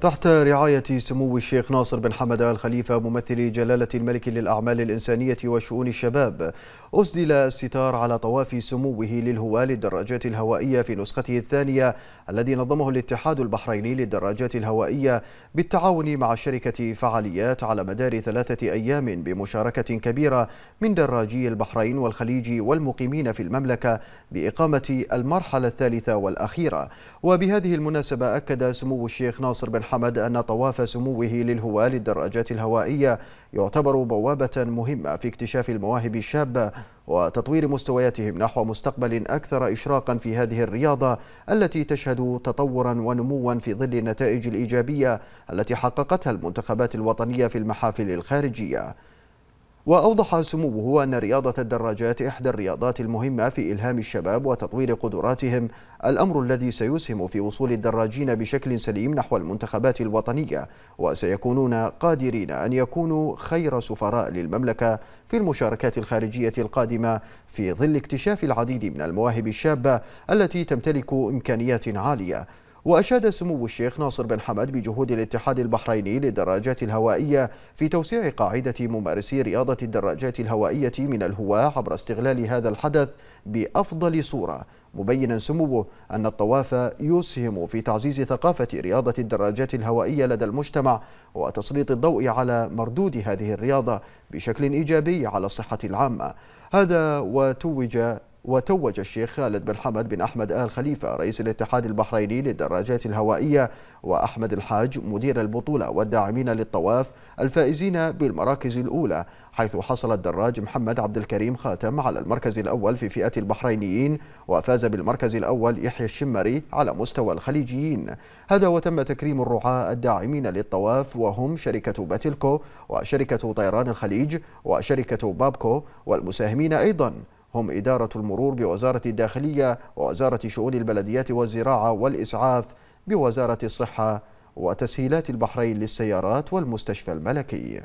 تحت رعاية سمو الشيخ ناصر بن حمد آل خليفة ممثل جلالة الملك للأعمال الإنسانية وشؤون الشباب أسدل الستار على طواف سموه للهواة للدراجات الهوائية في نسخته الثانية الذي نظمه الاتحاد البحريني للدراجات الهوائية بالتعاون مع شركة فعاليات على مدار ثلاثة أيام بمشاركة كبيرة من دراجي البحرين والخليج والمقيمين في المملكة بإقامة المرحلة الثالثة والأخيرة وبهذه المناسبة أكد سمو الشيخ ناصر بن حمد أن طواف سموه للهواة للدراجات الهوائية يعتبر بوابة مهمة في اكتشاف المواهب الشابة وتطوير مستوياتهم نحو مستقبل أكثر إشراقا في هذه الرياضة التي تشهد تطورا ونموا في ظل النتائج الإيجابية التي حققتها المنتخبات الوطنية في المحافل الخارجية وأوضح سموه أن رياضة الدراجات إحدى الرياضات المهمة في إلهام الشباب وتطوير قدراتهم الأمر الذي سيسهم في وصول الدراجين بشكل سليم نحو المنتخبات الوطنية وسيكونون قادرين أن يكونوا خير سفراء للمملكة في المشاركات الخارجية القادمة في ظل اكتشاف العديد من المواهب الشابة التي تمتلك إمكانيات عالية وأشاد سمو الشيخ ناصر بن حمد بجهود الاتحاد البحريني للدراجات الهوائية في توسيع قاعدة ممارسي رياضة الدراجات الهوائية من الهواة عبر استغلال هذا الحدث بأفضل صورة مبينا سموه أن الطواف يسهم في تعزيز ثقافة رياضة الدراجات الهوائية لدى المجتمع وتسليط الضوء على مردود هذه الرياضة بشكل إيجابي على الصحة العامة هذا وتوج وتوج الشيخ خالد بن حمد بن أحمد آل خليفة رئيس الاتحاد البحريني للدراجات الهوائية وأحمد الحاج مدير البطولة والداعمين للطواف الفائزين بالمراكز الأولى حيث حصل الدراج محمد عبد الكريم خاتم على المركز الأول في فئة البحرينيين وفاز بالمركز الأول يحيى الشمري على مستوى الخليجيين هذا وتم تكريم الرعاة الداعمين للطواف وهم شركة باتيلكو وشركة طيران الخليج وشركة بابكو والمساهمين أيضاً هم إدارة المرور بوزارة الداخلية ووزارة شؤون البلديات والزراعة والإسعاف بوزارة الصحة وتسهيلات البحرين للسيارات والمستشفى الملكي